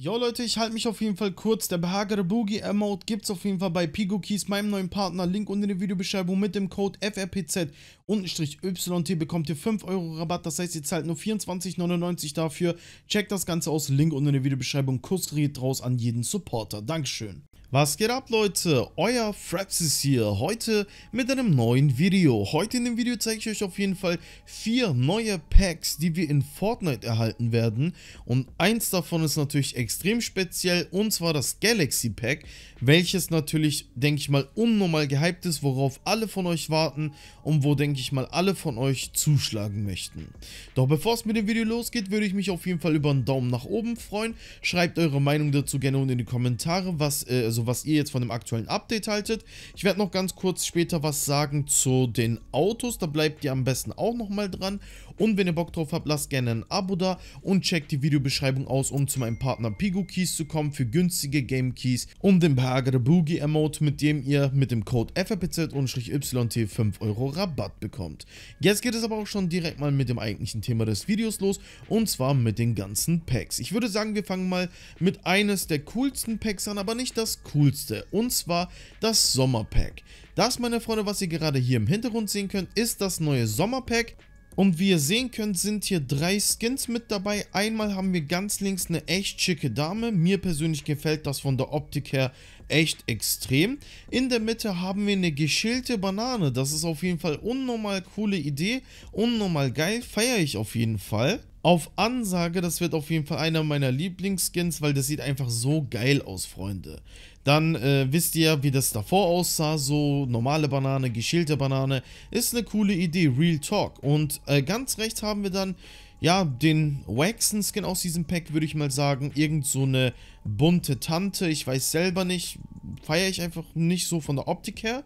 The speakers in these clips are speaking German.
Jo Leute, ich halte mich auf jeden Fall kurz. Der behagere Boogie Emote gibt es auf jeden Fall bei Pigo Keys, meinem neuen Partner. Link unten in der Videobeschreibung mit dem Code FRPZ-YT bekommt ihr 5 Euro Rabatt. Das heißt, ihr zahlt nur 24,99 dafür. Checkt das Ganze aus. Link unten in der Videobeschreibung. Kuss geht raus an jeden Supporter. Dankeschön. Was geht ab Leute, euer Frapsis hier, heute mit einem neuen Video. Heute in dem Video zeige ich euch auf jeden Fall vier neue Packs, die wir in Fortnite erhalten werden. Und eins davon ist natürlich extrem speziell und zwar das Galaxy Pack, welches natürlich, denke ich mal, unnormal gehypt ist, worauf alle von euch warten und wo, denke ich mal, alle von euch zuschlagen möchten. Doch bevor es mit dem Video losgeht, würde ich mich auf jeden Fall über einen Daumen nach oben freuen. Schreibt eure Meinung dazu gerne unten in die Kommentare, was... Äh, also also was ihr jetzt von dem aktuellen Update haltet. Ich werde noch ganz kurz später was sagen zu den Autos, da bleibt ihr am besten auch nochmal dran. Und wenn ihr Bock drauf habt, lasst gerne ein Abo da und checkt die Videobeschreibung aus, um zu meinem Partner Pigu Keys zu kommen für günstige Game Keys und den Behagere Boogie Emote, mit dem ihr mit dem Code FRPZ-YT 5 Euro Rabatt bekommt. Jetzt geht es aber auch schon direkt mal mit dem eigentlichen Thema des Videos los und zwar mit den ganzen Packs. Ich würde sagen, wir fangen mal mit eines der coolsten Packs an, aber nicht das coolste. Und zwar das Sommerpack. Das, meine Freunde, was ihr gerade hier im Hintergrund sehen könnt, ist das neue Sommerpack. Und wie ihr sehen könnt, sind hier drei Skins mit dabei. Einmal haben wir ganz links eine echt schicke Dame. Mir persönlich gefällt das von der Optik her echt extrem. In der Mitte haben wir eine geschälte Banane. Das ist auf jeden Fall unnormal coole Idee. Unnormal geil. Feiere ich auf jeden Fall. Auf Ansage, das wird auf jeden Fall einer meiner Lieblingsskins, weil das sieht einfach so geil aus, Freunde. Dann äh, wisst ihr, wie das davor aussah, so normale Banane, geschälte Banane. Ist eine coole Idee, Real Talk. Und äh, ganz rechts haben wir dann ja, den Waxen-Skin genau aus diesem Pack, würde ich mal sagen. Irgend so eine bunte Tante, ich weiß selber nicht. Feiere ich einfach nicht so von der Optik her.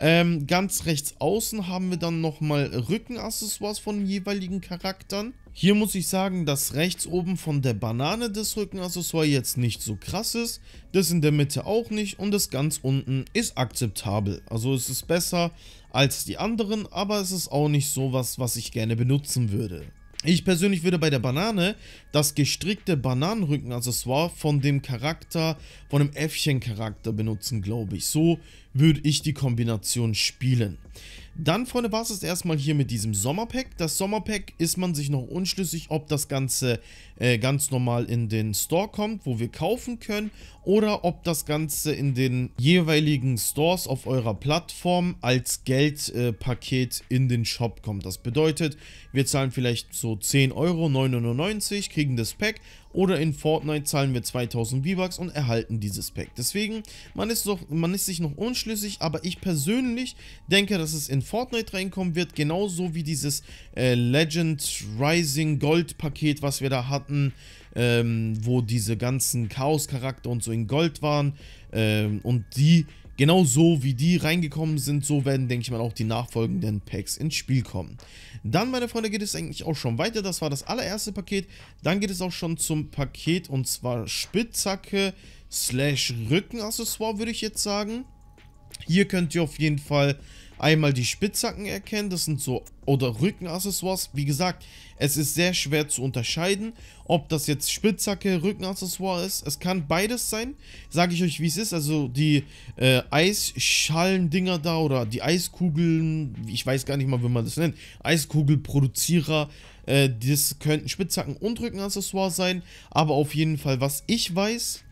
Ähm, ganz rechts außen haben wir dann nochmal Rückenaccessoires von den jeweiligen Charakteren. Hier muss ich sagen, dass rechts oben von der Banane das Rückenaccessoire jetzt nicht so krass ist. Das in der Mitte auch nicht und das ganz unten ist akzeptabel. Also es ist besser als die anderen, aber es ist auch nicht so was, was ich gerne benutzen würde. Ich persönlich würde bei der Banane das gestrickte Bananenrückenaccessoire also von dem Charakter, von dem Äffchen-Charakter benutzen, glaube ich. So würde ich die Kombination spielen. Dann, Freunde, war es erstmal hier mit diesem Sommerpack. Das Sommerpack ist man sich noch unschlüssig, ob das Ganze äh, ganz normal in den Store kommt, wo wir kaufen können, oder ob das Ganze in den jeweiligen Stores auf eurer Plattform als Geldpaket äh, in den Shop kommt. Das bedeutet, wir zahlen vielleicht so 10,99 Euro, kriegen das Pack oder in Fortnite zahlen wir 2000 V-Bucks und erhalten dieses Pack. Deswegen, man ist, doch, man ist sich noch unschlüssig, aber ich persönlich denke, dass es in Fortnite reinkommen wird, genauso wie dieses äh, Legend Rising Gold Paket, was wir da hatten, ähm, wo diese ganzen Chaos-Charakter und so in Gold waren ähm, und die Genauso wie die reingekommen sind, so werden, denke ich mal, auch die nachfolgenden Packs ins Spiel kommen. Dann, meine Freunde, geht es eigentlich auch schon weiter. Das war das allererste Paket. Dann geht es auch schon zum Paket und zwar Spitzhacke slash Rückenaccessoire, würde ich jetzt sagen. Hier könnt ihr auf jeden Fall einmal die Spitzhacken erkennen, das sind so, oder Rückenaccessoires. Wie gesagt, es ist sehr schwer zu unterscheiden, ob das jetzt Spitzhacke, Rückenaccessoire ist. Es kann beides sein, sage ich euch, wie es ist. Also die äh, eisschalen da oder die Eiskugeln, ich weiß gar nicht mal, wie man das nennt, Eiskugelproduzierer, äh, das könnten Spitzhacken und Rückenaccessoire sein. Aber auf jeden Fall, was ich weiß,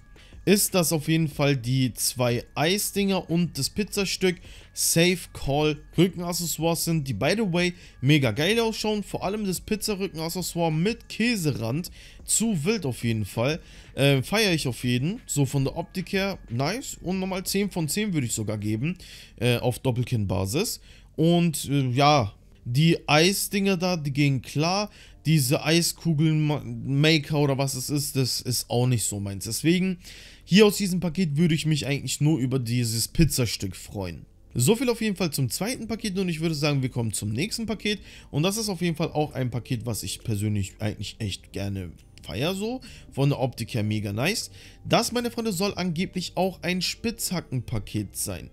ist das auf jeden Fall die zwei Eisdinger und das Pizzastück Safe Call Rückenaccessoires sind, die by the way mega geil ausschauen. Vor allem das Pizzarückenaccessoire mit Käserand. Zu wild auf jeden Fall. Äh, Feiere ich auf jeden. So von der Optik her nice. Und nochmal 10 von 10 würde ich sogar geben. Äh, auf Doppelkinn-Basis. Und äh, ja, die Eisdinger da, die gehen klar. Diese Eiskugeln-Maker oder was es ist, das ist auch nicht so meins. Deswegen hier aus diesem Paket würde ich mich eigentlich nur über dieses Pizzastück freuen. So viel auf jeden Fall zum zweiten Paket und ich würde sagen, wir kommen zum nächsten Paket und das ist auf jeden Fall auch ein Paket, was ich persönlich eigentlich echt gerne feier so, von der Optik her mega nice. Das, meine Freunde, soll angeblich auch ein Spitzhackenpaket sein.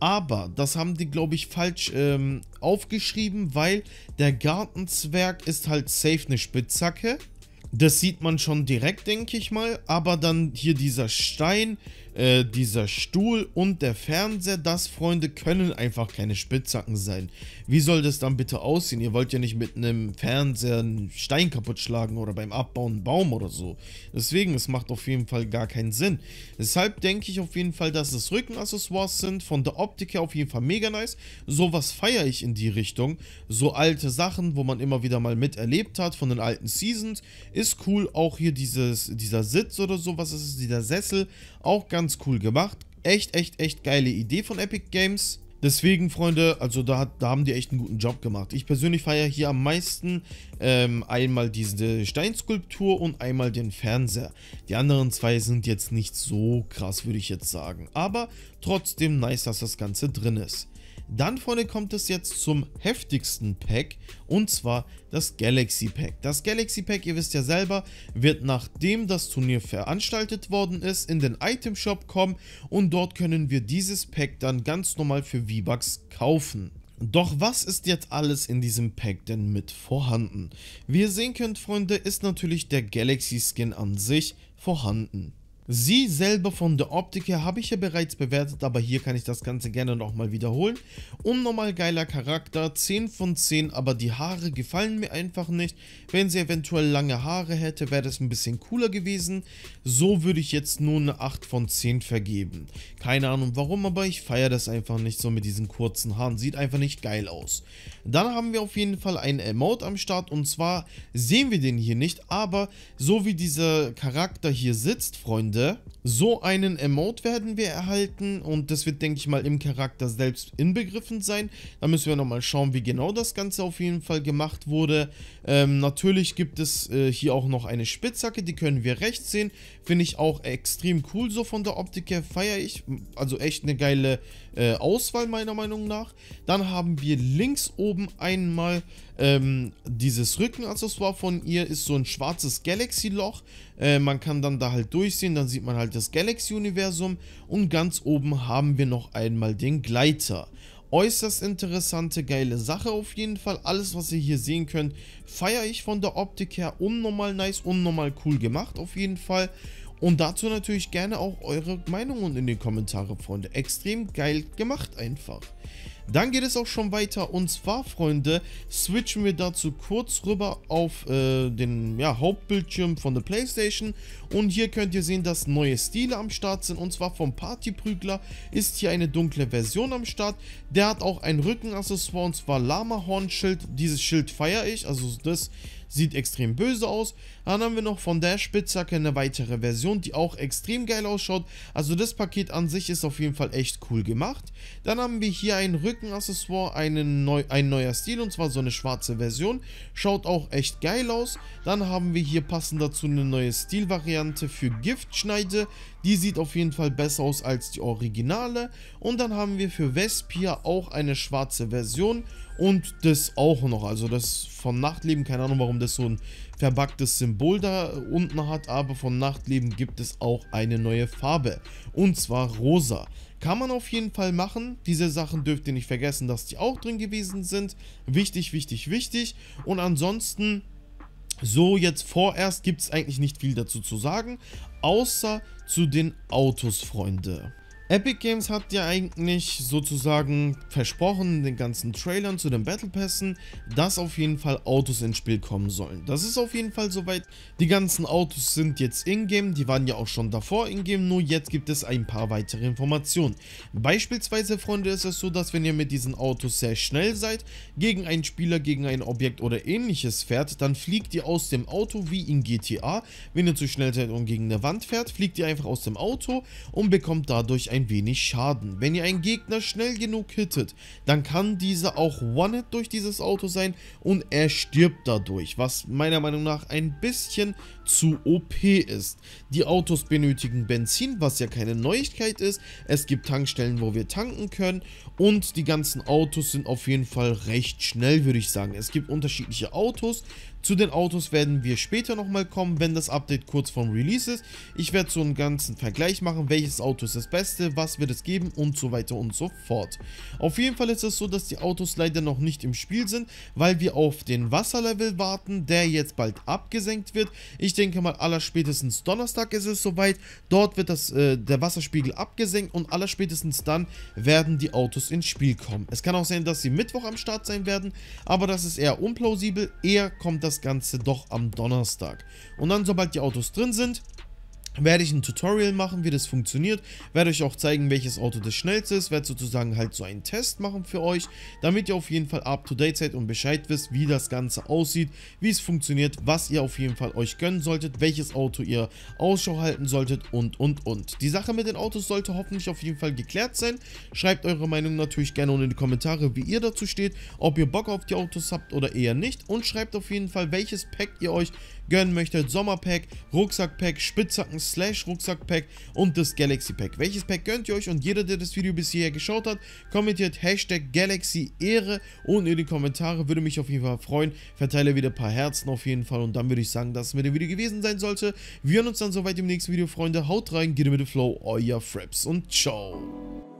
Aber das haben die, glaube ich, falsch ähm, aufgeschrieben, weil der Gartenzwerg ist halt safe eine Spitzhacke. Das sieht man schon direkt, denke ich mal. Aber dann hier dieser Stein, äh, dieser Stuhl und der Fernseher, das, Freunde, können einfach keine Spitzhacken sein. Wie soll das dann bitte aussehen? Ihr wollt ja nicht mit einem Fernseher einen Stein kaputt schlagen oder beim Abbauen einen Baum oder so. Deswegen, es macht auf jeden Fall gar keinen Sinn. Deshalb denke ich auf jeden Fall, dass es Rückenaccessoires sind, von der Optik her auf jeden Fall mega nice. Sowas feiere ich in die Richtung. So alte Sachen, wo man immer wieder mal miterlebt hat, von den alten Seasons, ist cool. Auch hier dieses, dieser Sitz oder so, was ist es, dieser Sessel, auch ganz cool gemacht. Echt, echt, echt geile Idee von Epic Games. Deswegen, Freunde, also da, da, haben die echt einen guten Job gemacht. Ich persönlich feiere hier am meisten ähm, einmal diese Steinskulptur und einmal den Fernseher. Die anderen zwei sind jetzt nicht so krass, würde ich jetzt sagen. Aber trotzdem nice, dass das Ganze drin ist. Dann, Freunde, kommt es jetzt zum heftigsten Pack und zwar das Galaxy Pack. Das Galaxy Pack, ihr wisst ja selber, wird nachdem das Turnier veranstaltet worden ist, in den Item Shop kommen und dort können wir dieses Pack dann ganz normal für V-Bucks kaufen. Doch was ist jetzt alles in diesem Pack denn mit vorhanden? Wie ihr sehen könnt, Freunde, ist natürlich der Galaxy Skin an sich vorhanden. Sie selber von der Optik her habe ich ja bereits bewertet, aber hier kann ich das Ganze gerne nochmal wiederholen. Unnormal geiler Charakter, 10 von 10, aber die Haare gefallen mir einfach nicht. Wenn sie eventuell lange Haare hätte, wäre das ein bisschen cooler gewesen. So würde ich jetzt nur eine 8 von 10 vergeben. Keine Ahnung warum, aber ich feiere das einfach nicht so mit diesen kurzen Haaren. Sieht einfach nicht geil aus. Dann haben wir auf jeden Fall einen Emote am Start und zwar sehen wir den hier nicht, aber so wie dieser Charakter hier sitzt, Freunde, Ende so einen Emote werden wir erhalten und das wird, denke ich mal, im Charakter selbst inbegriffen sein. Da müssen wir nochmal schauen, wie genau das Ganze auf jeden Fall gemacht wurde. Ähm, natürlich gibt es äh, hier auch noch eine Spitzhacke, die können wir rechts sehen. Finde ich auch extrem cool so von der Optik her, feiere ich. Also echt eine geile äh, Auswahl meiner Meinung nach. Dann haben wir links oben einmal ähm, dieses Rückenaccessoire von ihr ist so ein schwarzes Galaxy-Loch. Äh, man kann dann da halt durchsehen, dann sieht man halt das Galaxy-Universum. Und ganz oben haben wir noch einmal den Gleiter. Äußerst interessante, geile Sache auf jeden Fall. Alles, was ihr hier sehen könnt, feiere ich von der Optik her unnormal nice, unnormal cool gemacht auf jeden Fall. Und dazu natürlich gerne auch eure Meinungen in den Kommentaren, Freunde. Extrem geil gemacht einfach. Dann geht es auch schon weiter und zwar, Freunde, switchen wir dazu kurz rüber auf äh, den ja, Hauptbildschirm von der Playstation und hier könnt ihr sehen, dass neue Stile am Start sind und zwar vom Partyprügler ist hier eine dunkle Version am Start. Der hat auch ein Rückenaccessoire und zwar Lama Hornschild. Dieses Schild feiere ich, also das Sieht extrem böse aus. Dann haben wir noch von der Spitzhacke eine weitere Version, die auch extrem geil ausschaut. Also das Paket an sich ist auf jeden Fall echt cool gemacht. Dann haben wir hier ein Rückenaccessoire, einen neu, ein neuer Stil und zwar so eine schwarze Version. Schaut auch echt geil aus. Dann haben wir hier passend dazu eine neue Stilvariante für Giftschneide. Die sieht auf jeden Fall besser aus als die Originale. Und dann haben wir für Vespia auch eine schwarze Version. Und das auch noch, also das von Nachtleben, keine Ahnung warum das so ein verbacktes Symbol da unten hat, aber von Nachtleben gibt es auch eine neue Farbe. Und zwar rosa. Kann man auf jeden Fall machen. Diese Sachen dürft ihr nicht vergessen, dass die auch drin gewesen sind. Wichtig, wichtig, wichtig. Und ansonsten, so jetzt vorerst gibt es eigentlich nicht viel dazu zu sagen, außer zu den Autos, Freunde. Epic Games hat ja eigentlich sozusagen versprochen, in den ganzen Trailern zu den Battle Passen, dass auf jeden Fall Autos ins Spiel kommen sollen. Das ist auf jeden Fall soweit. Die ganzen Autos sind jetzt in-game, die waren ja auch schon davor in-game, nur jetzt gibt es ein paar weitere Informationen. Beispielsweise, Freunde, ist es so, dass wenn ihr mit diesen Autos sehr schnell seid, gegen einen Spieler, gegen ein Objekt oder ähnliches fährt, dann fliegt ihr aus dem Auto wie in GTA. Wenn ihr zu schnell seid und gegen eine Wand fährt, fliegt ihr einfach aus dem Auto und bekommt dadurch ein ein wenig Schaden. Wenn ihr einen Gegner schnell genug hittet, dann kann dieser auch One-Hit durch dieses Auto sein und er stirbt dadurch, was meiner Meinung nach ein bisschen zu OP ist. Die Autos benötigen Benzin, was ja keine Neuigkeit ist. Es gibt Tankstellen, wo wir tanken können und die ganzen Autos sind auf jeden Fall recht schnell, würde ich sagen. Es gibt unterschiedliche Autos, zu den Autos werden wir später nochmal kommen, wenn das Update kurz vorm Release ist. Ich werde so einen ganzen Vergleich machen, welches Auto ist das beste, was wird es geben und so weiter und so fort. Auf jeden Fall ist es so, dass die Autos leider noch nicht im Spiel sind, weil wir auf den Wasserlevel warten, der jetzt bald abgesenkt wird. Ich denke mal, allerspätestens Donnerstag ist es soweit. Dort wird das, äh, der Wasserspiegel abgesenkt und allerspätestens dann werden die Autos ins Spiel kommen. Es kann auch sein, dass sie Mittwoch am Start sein werden, aber das ist eher unplausibel. Eher kommt das das Ganze doch am Donnerstag. Und dann, sobald die Autos drin sind, werde ich ein Tutorial machen, wie das funktioniert, werde euch auch zeigen, welches Auto das schnellste ist, werde sozusagen halt so einen Test machen für euch, damit ihr auf jeden Fall up to date seid und Bescheid wisst, wie das Ganze aussieht, wie es funktioniert, was ihr auf jeden Fall euch gönnen solltet, welches Auto ihr Ausschau halten solltet und und und. Die Sache mit den Autos sollte hoffentlich auf jeden Fall geklärt sein. Schreibt eure Meinung natürlich gerne unten in die Kommentare, wie ihr dazu steht, ob ihr Bock auf die Autos habt oder eher nicht und schreibt auf jeden Fall, welches Pack ihr euch gönnen möchtet. Sommerpack, Rucksackpack, Spitzhacken, Slash Rucksackpack und das Galaxy Pack. Welches Pack gönnt ihr euch? Und jeder, der das Video bis hierher geschaut hat, kommentiert Hashtag Galaxy Ehre unten in die Kommentare. Würde mich auf jeden Fall freuen. Verteile wieder ein paar Herzen auf jeden Fall. Und dann würde ich sagen, dass es mit dem Video gewesen sein sollte. Wir hören uns dann soweit im nächsten Video, Freunde. Haut rein, geht mit dem Flow, euer Fraps und ciao.